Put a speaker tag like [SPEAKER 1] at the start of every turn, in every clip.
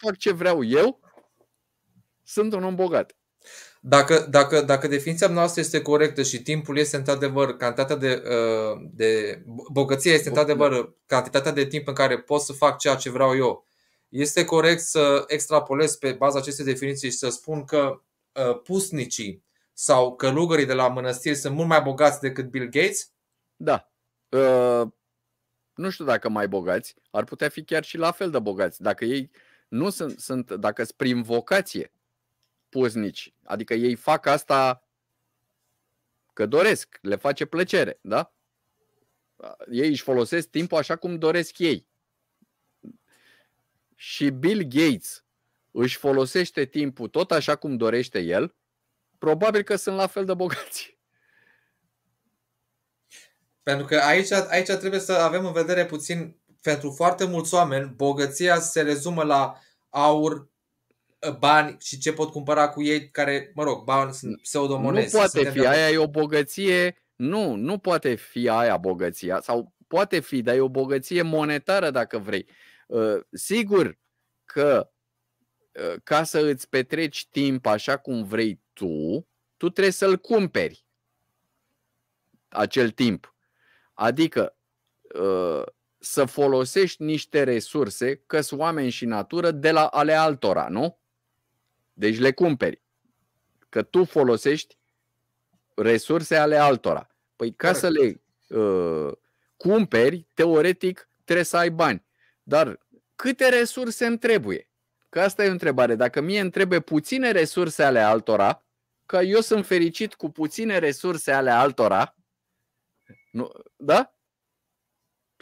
[SPEAKER 1] fac ce vreau eu, sunt un om bogat. Dacă, dacă, dacă definiția noastră este corectă și timpul este într-adevăr cantitatea de, uh, de bogăția este într-adevăr cantitatea de timp în care pot să fac ceea ce vreau eu, este corect să extrapolez pe baza acestei definiții și să spun că uh, pusnicii
[SPEAKER 2] sau călugării de la mănăstiri sunt mult mai bogați decât Bill Gates? Da. Uh, nu știu dacă mai bogați, ar putea fi chiar și la fel de bogați. Dacă ei nu sunt, sunt dacă sunt prin vocație poznici, adică ei fac asta că doresc, le face plăcere, da? Ei își folosesc timpul așa cum doresc ei. Și Bill Gates își folosește timpul tot așa cum dorește el, probabil că sunt la fel de bogați. Pentru că aici, aici trebuie
[SPEAKER 1] să avem în vedere puțin, pentru foarte mulți oameni, bogăția se rezumă la aur, ă, bani și ce pot cumpăra cu ei, care, mă rog, bani sunt pseudomonezi. Nu poate fi, aia e
[SPEAKER 2] o bogăție, nu, nu poate fi aia bogăția, sau poate fi, dar e o bogăție monetară dacă vrei. Ă, sigur că ă, ca să îți petreci timp așa cum vrei tu, tu trebuie să-l cumperi acel timp. Adică să folosești niște resurse, că oameni și natură, de la ale altora, nu? Deci le cumperi. Că tu folosești resurse ale altora. Păi ca să le uh, cumperi, teoretic trebuie să ai bani. Dar câte resurse îmi trebuie? Că asta e o întrebare. Dacă mie îmi trebuie puține resurse ale altora, că eu sunt fericit cu puține resurse ale altora, nu, da?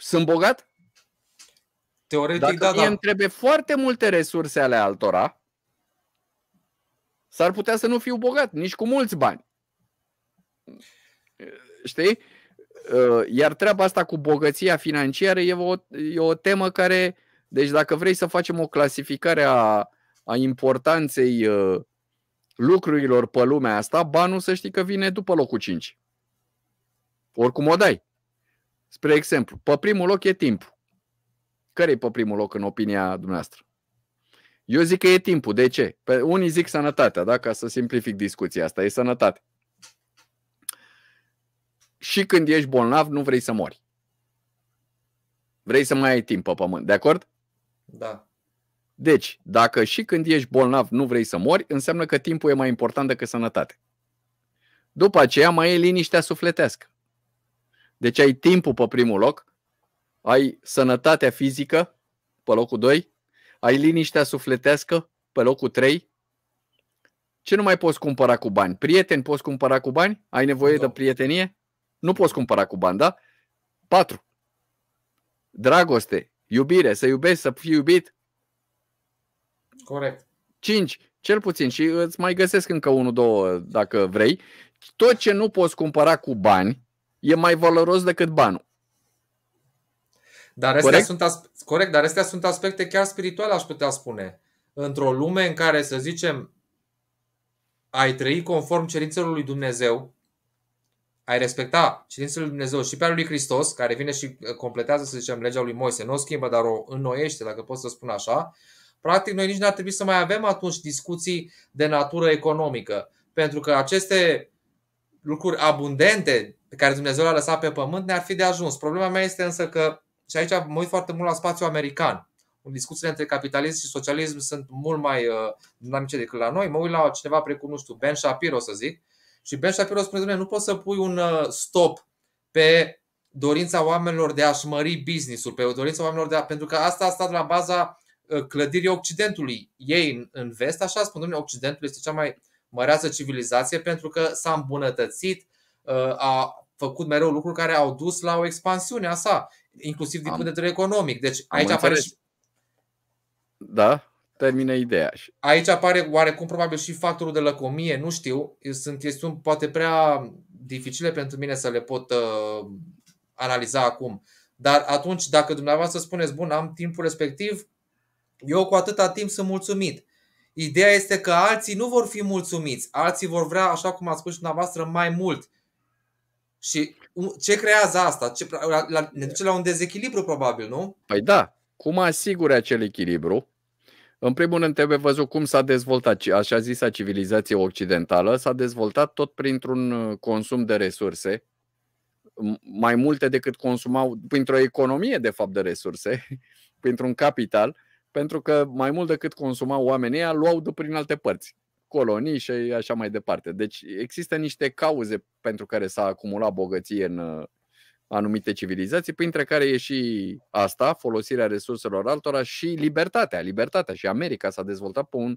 [SPEAKER 2] sunt bogat? Teoretic, Dacă da, da. îmi trebuie foarte multe resurse ale altora, s-ar putea să nu fiu bogat, nici cu mulți bani. Știi? Uh, iar treaba asta cu bogăția financiară e o, e o temă care, deci dacă vrei să facem o clasificare a, a importanței uh, lucrurilor pe lumea asta, banul să știi că vine după locul 5. Oricum o dai. Spre exemplu, pe primul loc e timpul. Care e pe primul loc în opinia dumneavoastră? Eu zic că e timpul. De ce? Pe unii zic sănătatea, da? Ca să simplific discuția asta. E sănătate. Și când ești bolnav, nu vrei să mori. Vrei să mai ai timp pe pământ, de acord? Da. Deci, dacă și când ești bolnav nu vrei să mori, înseamnă că timpul e mai important decât sănătate. După aceea mai e liniștea sufletească. Deci ai timpul pe primul loc, ai sănătatea fizică pe locul 2, ai liniștea sufletească pe locul 3. Ce nu mai poți cumpăra cu bani? Prieteni poți cumpăra cu bani? Ai nevoie da. de prietenie? Nu poți cumpăra cu bani, da? 4. Dragoste, iubire, să iubești, să fii iubit. Corect. 5. Cel puțin și îți mai găsesc încă unul, două dacă vrei. Tot ce nu poți cumpăra cu bani, e mai valoros decât banul. Dar astea corect? Sunt
[SPEAKER 1] aspe- corect, dar astea sunt aspecte chiar spirituale, aș putea spune. Într-o lume în care, să zicem, ai trăi conform cerințelor lui Dumnezeu, ai respecta cerințele lui Dumnezeu și pe al lui Hristos, care vine și uh, completează, să zicem, legea lui Moise, nu o schimbă, dar o înnoiește, dacă pot să spun așa, practic noi nici nu ar trebui să mai avem atunci discuții de natură economică, pentru că aceste lucruri abundente pe care Dumnezeu l-a lăsat pe pământ ne-ar fi de ajuns. Problema mea este însă că, și aici mă uit foarte mult la spațiul american, unde discuțiile între capitalism și socialism sunt mult mai uh, dinamice decât la noi, mă uit la cineva precum, nu știu, Ben Shapiro să zic, și Ben Shapiro spune, nu poți să pui un uh, stop pe dorința oamenilor de a-și mări businessul, pe dorința oamenilor de a... Pentru că asta a stat la baza uh, clădirii Occidentului. Ei în, vest, așa spun, Occidentul este cea mai măreață civilizație pentru că s-a îmbunătățit, Uh, a făcut mereu lucruri care au dus la o expansiune a sa, inclusiv din punct de vedere economic. Deci aici apare și...
[SPEAKER 2] Da, termină ideea.
[SPEAKER 1] Aici apare oarecum probabil și factorul de lăcomie, nu știu, sunt chestiuni poate prea dificile pentru mine să le pot uh, analiza acum. Dar atunci, dacă dumneavoastră spuneți, bun, am timpul respectiv, eu cu atâta timp sunt mulțumit. Ideea este că alții nu vor fi mulțumiți, alții vor vrea, așa cum a spus și dumneavoastră, mai mult. Și ce creează asta? Ce, la, la, ne duce la un dezechilibru, probabil, nu?
[SPEAKER 2] Păi da. Cum asigure acel echilibru? În primul rând trebuie văzut cum s-a dezvoltat, așa zisa civilizație occidentală, s-a dezvoltat tot printr-un uh, consum de resurse, mai multe decât consumau, printr-o economie de fapt de resurse, printr-un capital, pentru că mai mult decât consumau oamenii, luau de prin alte părți colonii și așa mai departe. Deci există niște cauze pentru care s-a acumulat bogăție în uh, anumite civilizații, printre care e și asta, folosirea resurselor altora și libertatea. Libertatea și America s-a dezvoltat pe un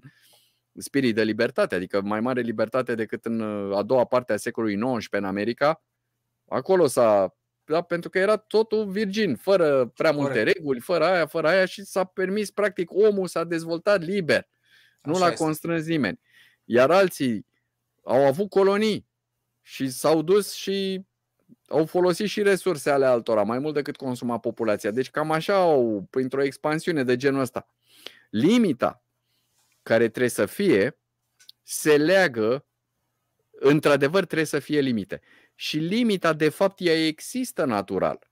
[SPEAKER 2] spirit de libertate, adică mai mare libertate decât în uh, a doua parte a secolului XIX în America. Acolo s-a da? pentru că era totul virgin, fără prea multe Corect. reguli, fără aia, fără aia și s-a permis, practic, omul s-a dezvoltat liber. Așa nu l-a este. constrâns nimeni. Iar alții au avut colonii și s-au dus și au folosit și resurse ale altora, mai mult decât consuma populația. Deci cam așa au, printr-o expansiune de genul ăsta. Limita care trebuie să fie se leagă, într-adevăr trebuie să fie limite. Și limita, de fapt, ea există natural.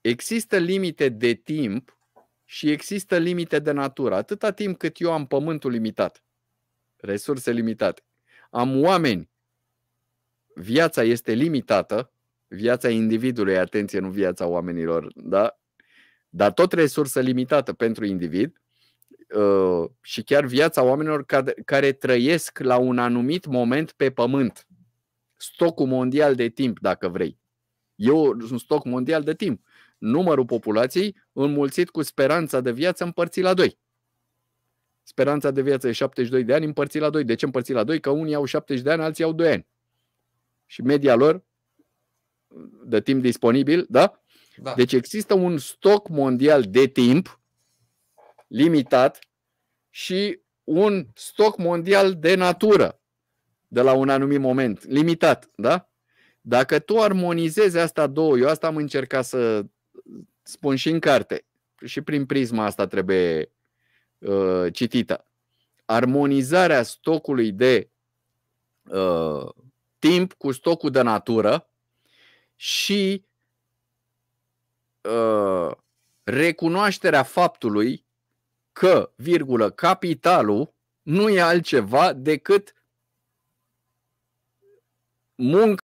[SPEAKER 2] Există limite de timp și există limite de natură, atâta timp cât eu am pământul limitat resurse limitate. Am oameni. Viața este limitată, viața individului, atenție, nu viața oamenilor, da? Dar tot resursă limitată pentru individ uh, și chiar viața oamenilor care trăiesc la un anumit moment pe pământ. Stocul mondial de timp, dacă vrei. Eu un stoc mondial de timp. Numărul populației înmulțit cu speranța de viață împărțit la doi. Speranța de viață e 72 de ani împărțit la 2. De ce împărțit la 2? Că unii au 70 de ani, alții au 2 ani. Și media lor de timp disponibil, da? da. Deci există un stoc mondial de timp limitat și un stoc mondial de natură de la un anumit moment, limitat, da? Dacă tu armonizezi asta două, eu asta am încercat să spun și în carte, și prin prisma asta trebuie Uh, citită. Armonizarea stocului de uh, timp cu stocul de natură și uh, recunoașterea faptului că, virgulă, capitalul nu e altceva decât muncă